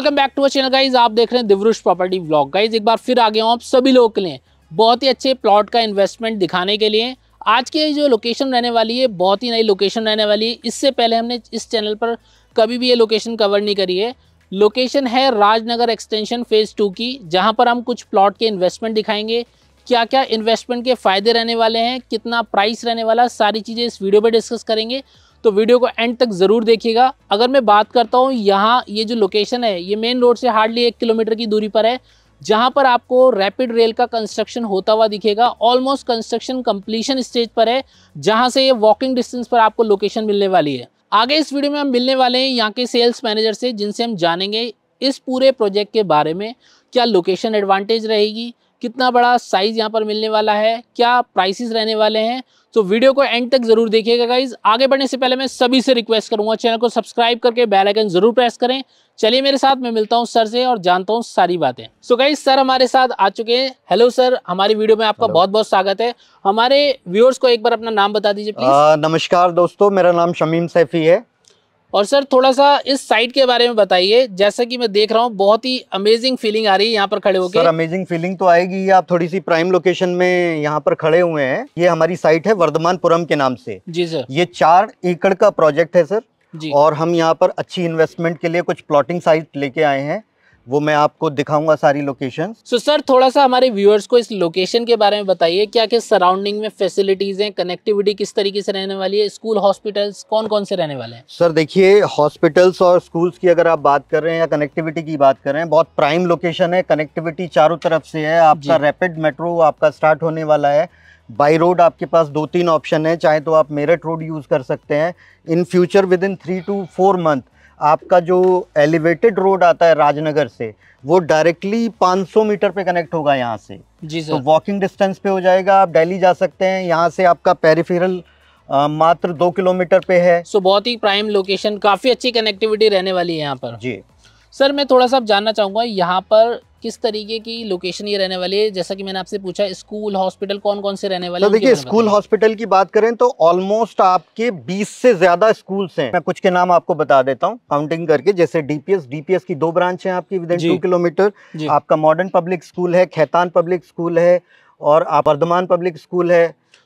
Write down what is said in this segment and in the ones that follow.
welcome back to our channel guys आप देख रहे हैं दिवरुष प्रॉपर्टी ब्लॉग गाइज एक बार फिर आ गया हूँ आप सभी लोगों के लिए बहुत ही अच्छे प्लॉट का इन्वेस्टमेंट दिखाने के लिए आज की जो लोकेशन रहने वाली है बहुत ही नई लोकेशन रहने वाली है इससे पहले हमने इस चैनल पर कभी भी ये लोकेशन कवर नहीं करी है लोकेशन है राजनगर एक्सटेंशन फेज़ टू की जहाँ पर हम कुछ प्लॉट के इन्वेस्टमेंट दिखाएंगे क्या क्या इन्वेस्टमेंट के फ़ायदे रहने वाले हैं कितना प्राइस रहने वाला सारी चीज़ें इस वीडियो पर डिस्कस करेंगे तो वीडियो को एंड तक ज़रूर देखिएगा अगर मैं बात करता हूँ यहाँ ये जो लोकेशन है ये मेन रोड से हार्डली एक किलोमीटर की दूरी पर है जहाँ पर आपको रैपिड रेल का कंस्ट्रक्शन होता हुआ दिखेगा ऑलमोस्ट कंस्ट्रक्शन कंप्लीशन स्टेज पर है जहाँ से ये वॉकिंग डिस्टेंस पर आपको लोकेशन मिलने वाली है आगे इस वीडियो में हम मिलने वाले हैं यहाँ के सेल्स मैनेजर से जिनसे हम जानेंगे इस पूरे प्रोजेक्ट के बारे में क्या लोकेशन एडवांटेज रहेगी कितना बड़ा साइज़ यहाँ पर मिलने वाला है क्या प्राइसेस रहने वाले हैं तो वीडियो को एंड तक जरूर देखिएगा गाइज आगे बढ़ने से पहले मैं सभी से रिक्वेस्ट करूंगा चैनल को सब्सक्राइब करके बेल आइकन जरूर प्रेस करें चलिए मेरे साथ मैं मिलता हूं सर से और जानता हूं सारी बातें सो गाइज सर हमारे साथ आ चुके हैं हेलो सर हमारी वीडियो में आपका बहुत बहुत स्वागत है हमारे व्यूअर्स को एक बार अपना नाम बता दीजिए नमस्कार दोस्तों मेरा नाम शमीम सैफी है और सर थोड़ा सा इस साइट के बारे में बताइए जैसा कि मैं देख रहा हूँ बहुत ही अमेजिंग फीलिंग आ रही है यहाँ पर खड़े होकर अमेजिंग फीलिंग तो आएगी आप थोड़ी सी प्राइम लोकेशन में यहाँ पर खड़े हुए हैं ये हमारी साइट है वर्धमानपुरम के नाम से जी सर ये चार एकड़ का प्रोजेक्ट है सर और हम यहाँ पर अच्छी इन्वेस्टमेंट के लिए कुछ प्लॉटिंग साइट लेके आए हैं वो मैं आपको दिखाऊंगा सारी लोकेशन सो सर थोड़ा सा हमारे व्यूअर्स को इस लोकेशन के बारे में बताइए क्या क्या सराउंडिंग में फैसिलिटीज़ हैं कनेक्टिविटी किस तरीके से रहने वाली है स्कूल हॉस्पिटल्स कौन कौन से रहने वाले हैं सर देखिए हॉस्पिटल्स और स्कूल्स की अगर आप बात कर रहे हैं या कनेक्टिविटी की बात कर रहे हैं बहुत प्राइम लोकेशन है कनेक्टिविटी चारों तरफ से है आपका रैपिड मेट्रो आपका स्टार्ट होने वाला है बाई रोड आपके पास दो तीन ऑप्शन है चाहे तो आप मेरठ रोड यूज़ कर सकते हैं in future within three to four month आपका जो एलिवेटेड रोड आता है राजनगर से वो डायरेक्टली 500 मीटर पे कनेक्ट होगा यहाँ से जी तो सर तो वॉकिंग डिस्टेंस पे हो जाएगा आप दिल्ली जा सकते हैं यहाँ से आपका पेरिफेरल मात्र दो किलोमीटर पे है सो बहुत ही प्राइम लोकेशन काफ़ी अच्छी कनेक्टिविटी रहने वाली है यहाँ पर जी सर मैं थोड़ा सा जानना चाहूँगा यहाँ पर किस तरीके की लोकेशन ये रहने वाली है जैसा कि मैंने आपसे पूछा स्कूल हॉस्पिटल कौन कौन से रहने वाले तो देखिए स्कूल हॉस्पिटल की बात करें तो ऑलमोस्ट आपके 20 से ज्यादा स्कूल्स हैं मैं कुछ के नाम आपको बता देता हूँ काउंटिंग करके जैसे डीपीएस डीपीएस की दो ब्रांच है आपकी विद इन टू किलोमीटर आपका मॉडर्न पब्लिक स्कूल है खैतान पब्लिक स्कूल है और आप वर्धमान पब्लिक स्कूल है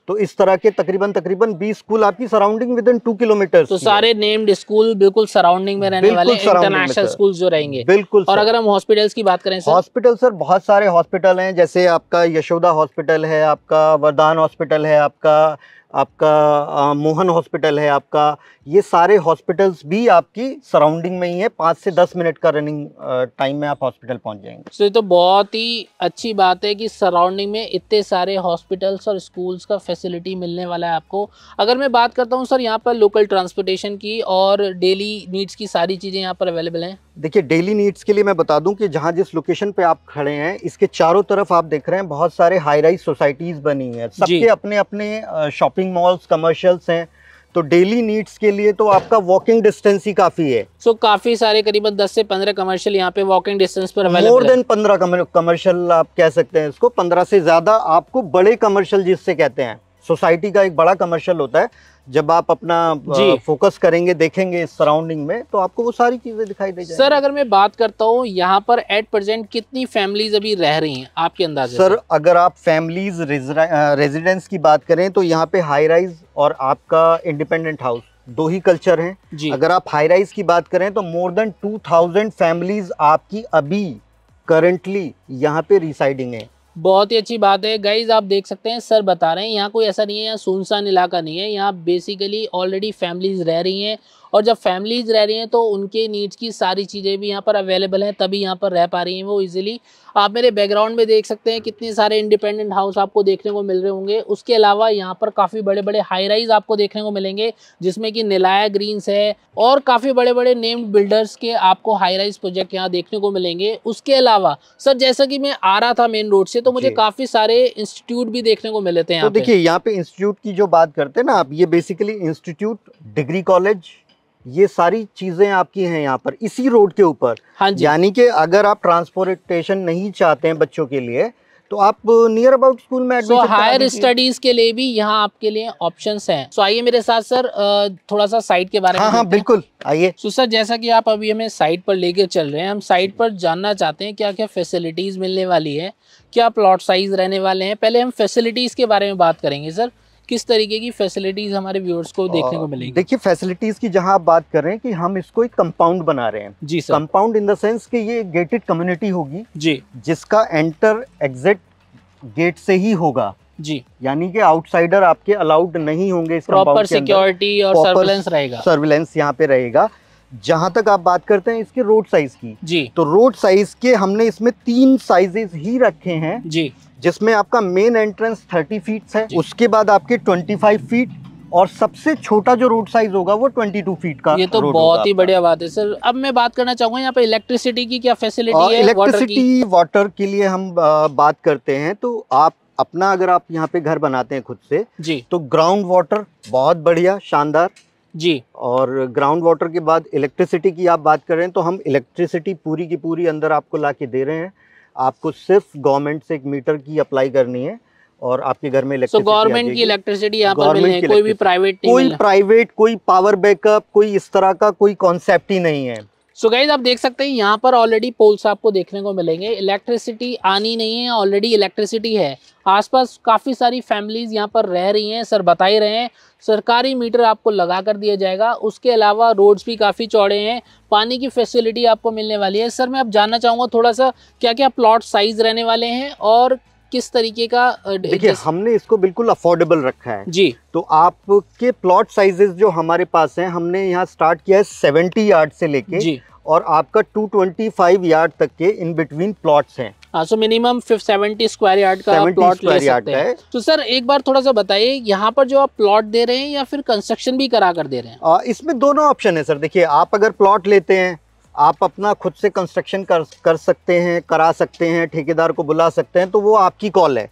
तो इस तरह के तकरीबन तकरीबन 20 स्कूल आपकी surrounding within two kilometre तो सारे नेम्ड स्कूल बिल्कुल सराउंडिंग में रहने वाले इंटरनेशनल स्कूल जो रहेंगे बिल्कुल और अगर हम हॉस्पिटल्स की बात करें हॉस्पिटल सर बहुत सारे हॉस्पिटल हैं जैसे आपका यशोदा हॉस्पिटल है आपका वरदान हॉस्पिटल है आपका आपका मोहन हॉस्पिटल है आपका ये सारे हॉस्पिटल्स भी आपकी सराउंडिंग में ही है पाँच से दस मिनट का रनिंग टाइम में आप हॉस्पिटल पहुंच जाएंगे सो ये तो बहुत ही अच्छी बात है कि सराउंडिंग में इतने सारे हॉस्पिटल्स और स्कूल्स का फैसिलिटी मिलने वाला है आपको अगर मैं बात करता हूँ सर यहाँ पर लोकल ट्रांसपोर्टेशन की और डेली नीड्स की सारी चीज़ें यहाँ पर अवेलेबल हैं देखिए डेली नीड्स के लिए मैं बता दूं कि जहां जिस लोकेशन पे आप खड़े हैं इसके चारों तरफ आप देख रहे हैं बहुत सारे हाई राइज सोसाइटीज़ बनी है सबके अपने अपने शॉपिंग शॉपिंग मॉल्स कमर्शियल्स हैं तो डेली नीड्स के लिए तो आपका वॉकिंग डिस्टेंस ही काफी है सो so, काफी सारे करीबन 10 से 15 कमर्शियल यहाँ पे वॉकिंग डिस्टेंस पर मोर देन 15 कमर्शियल आप कह सकते हैं इसको 15 से ज्यादा आपको बड़े कमर्शियल जिससे कहते हैं सोसाइटी का एक बड़ा कमर्शियल होता है जब आप अपना फोकस करेंगे देखेंगे सराउंडिंग में तो आपको वो सारी चीजें दिखाई देगी सर अगर मैं बात करता हूँ यहाँ पर एट प्रेजेंट कितनी फैमिलीज अभी रह रही हैं आपके अंदाजे सर अगर आप फैमिलीज रेजिडेंस की बात करें तो यहाँ पे हाई राइज और आपका इंडिपेंडेंट हाउस दो ही कल्चर हैं अगर आप हाई राइज की बात करें तो मोर देन थाउजेंड फैमिलीज आपकी अभी करंटली यहाँ पे रिसाइडिंग है बहुत ही अच्छी बात है गाइज आप देख सकते हैं सर बता रहे हैं यहाँ कोई ऐसा नहीं है यहाँ सुनसान इलाका नहीं है यहाँ बेसिकली ऑलरेडी फैमिलीज रह रही हैं और जब फैमिलीज़ रह रही हैं तो उनके नीड्स की सारी चीज़ें भी यहाँ पर अवेलेबल हैं तभी यहाँ पर रह पा रही हैं वो इजीली आप मेरे बैकग्राउंड में देख सकते हैं कितने सारे इंडिपेंडेंट हाउस आपको देखने को मिल रहे होंगे उसके अलावा यहाँ पर काफ़ी बड़े बड़े हाई राइज आपको देखने को मिलेंगे जिसमें कि निलाया ग्रीन्स है और काफ़ी बड़े बड़े नेम्ड बिल्डर्स के आपको हाई राइज प्रोजेक्ट यहाँ देखने को मिलेंगे उसके अलावा सर जैसा कि मैं आ रहा था मेन रोड से तो मुझे काफ़ी सारे इंस्टीट्यूट भी देखने को मिले थे तो यहाँ देखिए यहाँ पे इंस्टीट्यूट की जो बात करते हैं ना आप ये बेसिकली इंस्टीट्यूट डिग्री कॉलेज ये सारी चीजें आपकी हैं यहाँ पर इसी रोड के ऊपर हाँ यानी कि अगर आप ट्रांसपोर्टेशन नहीं चाहते हैं बच्चों के लिए तो आप नियर अबाउट स्कूल में तो हायर स्टडीज के लिए भी यहाँ आपके लिए ऑप्शन हैं सो so, आइए मेरे साथ सर थोड़ा सा साइट के बारे हाँ, में हाँ, हाँ बिल्कुल आइए सो so, सर जैसा कि आप अभी हमें साइट पर लेके चल रहे हैं हम साइट पर जानना चाहते हैं क्या क्या फैसिलिटीज मिलने वाली है क्या प्लॉट साइज रहने वाले हैं पहले हम फैसिलिटीज के बारे में बात करेंगे सर किस तरीके की फैसिलिटीज़ हमारे व्यूअर्स को देखने को मिलेगी देखिए फैसिलिटीज़ की जहाँ आप बात कर रहे हैं कि हम इसको एक कंपाउंड बना रहे हैं जी sir compound in the sense कि ये गेटेड कम्युनिटी होगी जी जिसका एंटर एग्जिट गेट से ही होगा जी यानी कि आउटसाइडर आपके अलाउड नहीं होंगे प्रॉपर सिक्योरिटी और सर्विलेंस रहेगा सर्विलेंस यहाँ पे रहेगा जहाँ तक आप बात करते हैं इसके रोड साइज की जी तो रोड साइज के हमने इसमें तीन साइजेस ही रखे हैं जी जिसमें आपका मेन एंट्रेंस 30 फीट है उसके बाद आपके 25 फीट और सबसे छोटा जो रोड साइज होगा वो 22 फीट का ये तो बहुत ही बढ़िया बात है सर अब मैं बात करना चाहूंगा यहाँ पे इलेक्ट्रिसिटी की क्या फैसिलिटी है इलेक्ट्रिसिटी वाटर के लिए हम बात करते हैं तो आप अपना अगर आप यहाँ पे घर बनाते हैं खुद से जी तो ग्राउंड वाटर बहुत बढ़िया शानदार जी और ग्राउंड वाटर के बाद इलेक्ट्रिसिटी की आप बात करें तो हम इलेक्ट्रिसिटी पूरी की पूरी अंदर आपको ला के दे रहे हैं आपको सिर्फ गवर्नमेंट से एक मीटर की अप्लाई करनी है और आपके घर में इलेक्ट्रिसिटी so, गवर्नमेंट की इलेक्ट्रिसिटी यहाँ पर मिल कोई भी प्राइवेट कोई प्राइवेट कोई पावर बैकअप कोई इस तरह का कोई कॉन्सेप्ट ही नहीं है सो so गाइज आप देख सकते हैं यहाँ पर ऑलरेडी पोल्स आपको देखने को मिलेंगे इलेक्ट्रिसिटी आनी नहीं है ऑलरेडी इलेक्ट्रिसिटी है आसपास काफ़ी सारी फैमिलीज़ यहाँ पर रह रही हैं सर बता ही रहे हैं सरकारी मीटर आपको लगा कर दिया जाएगा उसके अलावा रोड्स भी काफ़ी चौड़े हैं पानी की फैसिलिटी आपको मिलने वाली है सर मैं अब जानना चाहूँगा थोड़ा सा क्या क्या प्लॉट साइज़ रहने वाले हैं और किस तरीके का देखिए हमने इसको बिल्कुल अफोर्डेबल रखा है जी तो आपके प्लॉट साइजेस जो हमारे पास हैं हमने यहाँ स्टार्ट किया है सेवेंटी यार्ड से लेके जी और आपका 225 यार्ड तक के इन बिटवीन प्लॉट्स हैं so minimum seventy square yard का प्लॉट ले सकते हैं तो सर एक बार थोड़ा सा बताइए यहाँ पर जो आप प्लॉट दे रहे हैं या फिर कंस्ट्रक्शन भी करा कर दे रहे हैं आ, इसमें दोनों ऑप्शन है सर देखिए आप अगर प्लॉट लेते हैं आप अपना खुद से कंस्ट्रक्शन कर कर सकते हैं करा सकते हैं ठेकेदार को बुला सकते हैं तो वो आपकी कॉल है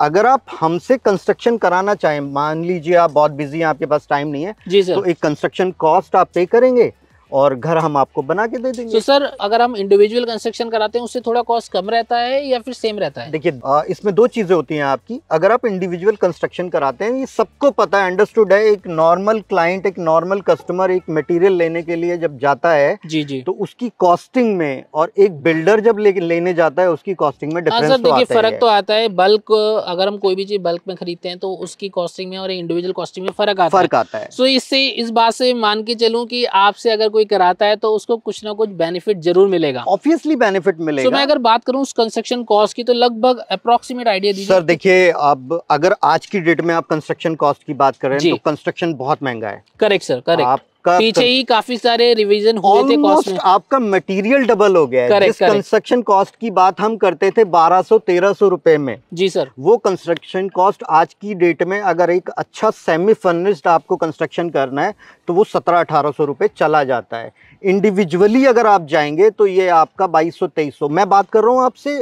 अगर आप हमसे कंस्ट्रक्शन कराना चाहें मान लीजिए आप बहुत बिजी हैं आपके पास टाइम नहीं है जी सर तो एक कंस्ट्रक्शन कॉस्ट आप पे करेंगे और घर हम आपको बना के दे देंगे तो सर अगर हम इंडिविजुअल कंस्ट्रक्शन कराते हैं उससे थोड़ा कॉस्ट कम रहता है या फिर सेम रहता है देखिए इसमें दो चीज़ें होती हैं आपकी अगर आप इंडिविजुअल कंस्ट्रक्शन कराते हैं ये सबको पता है अंडरस्टूड है एक नॉर्मल क्लाइंट एक नॉर्मल कस्टमर एक मटेरियल लेने के लिए जब जाता है जी जी तो उसकी कॉस्टिंग में और एक बिल्डर जब ले, लेने जाता है उसकी कॉस्टिंग में डिफरेंस हाँ, तो देखिए फर्क तो आता है बल्क अगर हम कोई भी चीज बल्क में खरीदते हैं तो उसकी कॉस्टिंग में और इंडिविजुअल कॉस्टिंग में फर्क आता है फर्क आता है सो इससे इस बात से मान के चलू की आपसे अगर कोई कोई कराता है तो उसको कुछ ना कुछ बेनिफिट जरूर मिलेगा ऑब्वियसली बेनिफिट मिलेगा तो मैं अगर बात करूँ उस कंस्ट्रक्शन कॉस्ट की तो लगभग अप्रोक्सीमेट आइडिया दीजिए सर देखिए अब अगर आज की डेट में आप कंस्ट्रक्शन कॉस्ट की बात करें तो कंस्ट्रक्शन बहुत महंगा है करेक्ट सर करेक्ट आप आपका पीछे ही काफी सारे रिवीजन हुए थे कॉस्ट में आपका मटेरियल डबल हो गया है कंस्ट्रक्शन कॉस्ट की बात हम करते थे 1200 1300 रुपए में जी सर वो कंस्ट्रक्शन कॉस्ट आज की डेट में अगर एक अच्छा सेमी फर्निस्ड आपको कंस्ट्रक्शन करना है तो वो सत्रह अठारह सौ चला जाता है इंडिविजुअली अगर आप जाएंगे तो ये आपका बाईस सौ तेईस मैं बात कर रहा हूँ आपसे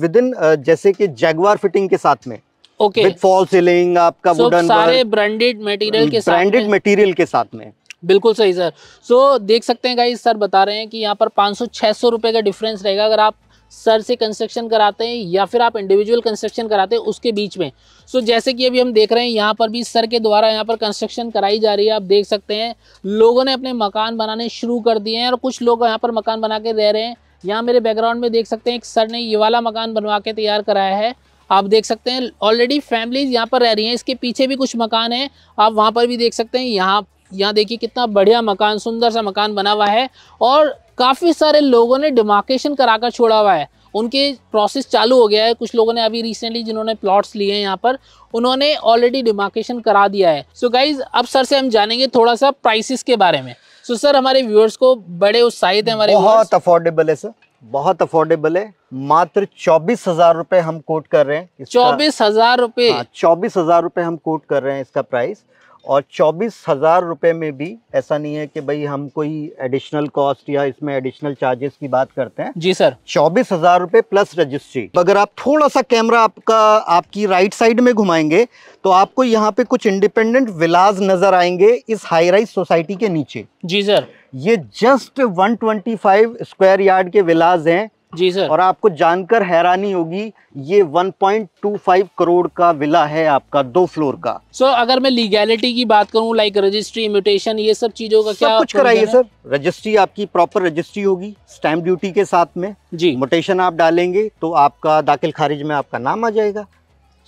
विद इन जैसे कि जैगवार फिटिंग के साथ में ओके फॉल सीलिंग आपका वुडन सारे ब्रांडेड मटेरियल के ब्रांडेड मटेरियल के साथ में बिल्कुल सही सर सो so, देख सकते हैं गाइस सर बता रहे हैं कि यहाँ पर पाँच सौ छः सौ रुपये का डिफरेंस रहेगा अगर आप सर से कंस्ट्रक्शन कराते हैं या फिर आप इंडिविजुअल कंस्ट्रक्शन कराते हैं उसके बीच में सो so, जैसे कि अभी हम देख रहे हैं यहाँ पर भी सर के द्वारा यहाँ पर कंस्ट्रक्शन कराई जा रही है आप देख सकते हैं लोगों ने अपने मकान बनाने शुरू कर दिए हैं और कुछ लोग यहाँ पर मकान बना के रह रहे हैं यहाँ मेरे बैकग्राउंड में देख सकते हैं एक सर ने ये वाला मकान बनवा के तैयार कराया है आप देख सकते हैं ऑलरेडी फैमिलीज यहाँ पर रह रही हैं इसके पीछे भी कुछ मकान हैं आप वहाँ पर भी देख सकते हैं यहाँ यहाँ देखिए कितना बढ़िया मकान सुंदर सा मकान बना हुआ है और काफ़ी सारे लोगों ने डिमार्केशन कराकर छोड़ा हुआ है उनके प्रोसेस चालू हो गया है कुछ लोगों ने अभी रिसेंटली जिन्होंने प्लॉट्स लिए हैं यहाँ पर उन्होंने ऑलरेडी डिमार्केशन करा दिया है सो so गाइज अब सर से हम जानेंगे थोड़ा सा प्राइसेस के बारे में सो so सर हमारे व्यूअर्स को बड़े उत्साहित हैं हमारे बहुत अफोर्डेबल है सर बहुत अफोर्डेबल है मात्र चौबीस हजार रूपए हम कोट कर रहे हैं चौबीस हजार रूपए चौबीस हजार रूपए हम कोट कर रहे हैं इसका प्राइस और चौबीस हज़ार रुपये में भी ऐसा नहीं है कि भाई हम कोई एडिशनल कॉस्ट या इसमें एडिशनल चार्जेस की बात करते हैं जी सर चौबीस हज़ार रुपये प्लस रजिस्ट्री अगर आप थोड़ा सा कैमरा आपका आपकी राइट साइड में घुमाएंगे तो आपको यहाँ पे कुछ इंडिपेंडेंट विलाज नज़र आएंगे इस हाई राइज सोसाइटी के नीचे जी सर ये जस्ट वन स्क्वायर यार्ड के विलाज हैं जी सर और आपको जानकर हैरानी होगी ये 1.25 करोड़ का विला है आपका दो फ्लोर का सो so, अगर मैं लीगैलिटी की बात करूं लाइक रजिस्ट्री म्यूटेशन ये सब चीजों का क्या कुछ कराइए सर रजिस्ट्री आपकी प्रॉपर रजिस्ट्री होगी स्टैम्प ड्यूटी के साथ में जी म्यूटेशन आप डालेंगे तो आपका दाखिल खारिज में आपका नाम आ जाएगा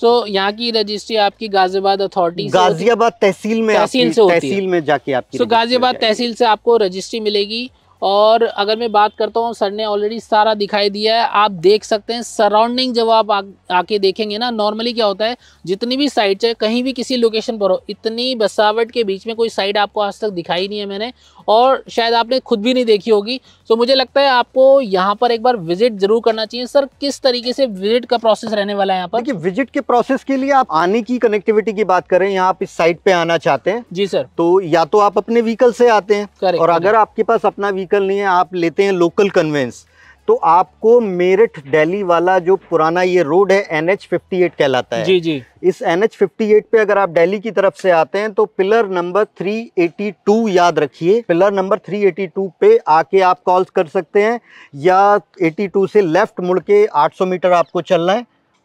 सो so, यहाँ की रजिस्ट्री आपकी गाजियाबाद अथॉरिटी गाजियाबाद तहसील में तहसील से तहसील में जाके आपकी गाजियाबाद तहसील से आपको रजिस्ट्री मिलेगी और अगर मैं बात करता हूँ सर ने ऑलरेडी सारा दिखाई दिया है आप देख सकते हैं सराउंडिंग जब आप आ, आके देखेंगे ना नॉर्मली क्या होता है जितनी भी साइट चाहे कहीं भी किसी लोकेशन पर हो इतनी बसावट के बीच में कोई साइड आपको आज तक दिखाई नहीं है मैंने और शायद आपने खुद भी नहीं देखी होगी तो मुझे लगता है आपको यहाँ पर एक बार विजिट जरूर करना चाहिए सर किस तरीके से विजिट का प्रोसेस रहने वाला है यहाँ पर देखिए विजिट के प्रोसेस के लिए आप आने की कनेक्टिविटी की बात करें यहाँ आप इस साइट पे आना चाहते हैं जी सर तो या तो आप अपने व्हीकल से आते हैं और अगर आपके पास अपना व्हीकल नहीं है आप लेते हैं लोकल कन्वेंस तो आपको मेरठ दिल्ली वाला जो पुराना ये रोड है एन एच फिफ्टी एट कहलाता है जी जी इस एन एच फिफ्टी एट पे अगर आप दिल्ली की तरफ से आते हैं तो pillar number three eighty two याद रखिए pillar number three eighty two पे आके आप कॉल्स कर सकते हैं या एटी टू से लेफ्ट मुड़ के आठ सौ मीटर आपको चलना है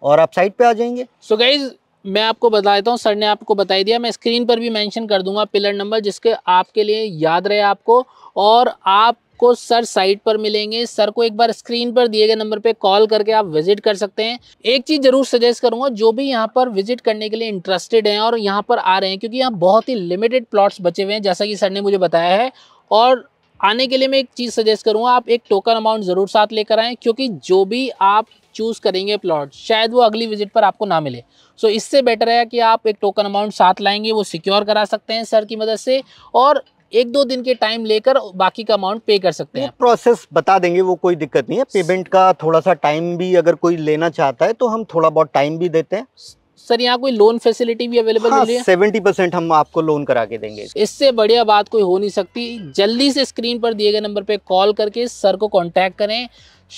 और आप साइड पे आ जाएंगे सो so गाइज मैं आपको बता देता हूँ सर ने आपको बताई दिया मैं स्क्रीन पर भी मैंशन कर दूंगा पिलर नंबर जिसके आपके लिए याद रहे आपको और आप आपको सर साइट पर मिलेंगे सर को एक बार स्क्रीन पर दिए गए नंबर पर कॉल करके आप विजिट कर सकते हैं एक चीज़ ज़रूर सजेस्ट करूँगा जो भी यहाँ पर विजिट करने के लिए इंटरेस्टेड हैं और यहाँ पर आ रहे हैं क्योंकि यहाँ बहुत ही लिमिटेड प्लॉट्स बचे हुए हैं जैसा कि सर ने मुझे बताया है और आने के लिए मैं एक चीज़ सजेस्ट करूँगा आप एक टोकन अमाउंट ज़रूर साथ लेकर आएँ क्योंकि जो भी आप चूज़ करेंगे प्लॉट शायद वो अगली विजिट पर आपको ना मिले सो so, इससे बेटर है कि आप एक टोकन अमाउंट साथ लाएंगे वो सिक्योर करा सकते हैं सर की मदद से और एक दो दिन के टाइम लेकर बाकी का अमाउंट पे कर सकते हैं प्रोसेस बता देंगे वो कोई दिक्कत नहीं है पेमेंट का थोड़ा सा टाइम भी अगर कोई लेना चाहता है तो हम थोड़ा बहुत टाइम भी देते हैं सर यहाँ कोई लोन फैसिलिटी भी अवेलेबल हाँ, है सेवेंटी परसेंट हम आपको लोन करा के देंगे इससे बढ़िया बात कोई हो नहीं सकती जल्दी से स्क्रीन पर दिए गए नंबर पे कॉल करके सर को कांटेक्ट करें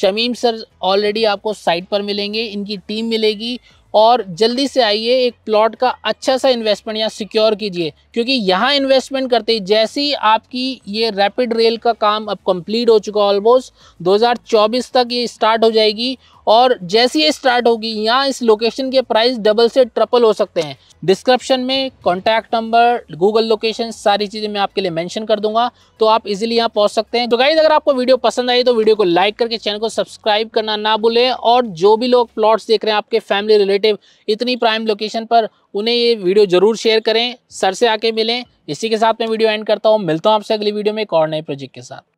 शमीम सर ऑलरेडी आपको साइट पर मिलेंगे इनकी टीम मिलेगी और जल्दी से आइए एक प्लॉट का अच्छा सा इन्वेस्टमेंट यहाँ सिक्योर कीजिए क्योंकि यहाँ इन्वेस्टमेंट करते ही जैसे ही आपकी ये रैपिड रेल का काम अब कंप्लीट हो चुका ऑलमोस्ट 2024 तक ये स्टार्ट हो जाएगी और जैसी ये स्टार्ट होगी यहाँ इस लोकेशन के प्राइस डबल से ट्रपल हो सकते हैं डिस्क्रिप्शन में कॉन्टैक्ट नंबर गूगल लोकेशन सारी चीज़ें मैं आपके लिए मेंशन कर दूंगा तो आप इजीली यहाँ पहुँच सकते हैं तो गाइज अगर आपको वीडियो पसंद आई तो वीडियो को लाइक करके चैनल को सब्सक्राइब करना ना भूलें और जो भी लोग प्लॉट्स देख रहे हैं आपके फैमिली रिलेटिव इतनी प्राइम लोकेशन पर उन्हें ये वीडियो जरूर शेयर करें सर से आके मिलें इसी के साथ मैं वीडियो एंड करता हूँ मिलता हूँ आपसे अगली वीडियो में एक और नए प्रोजेक्ट के साथ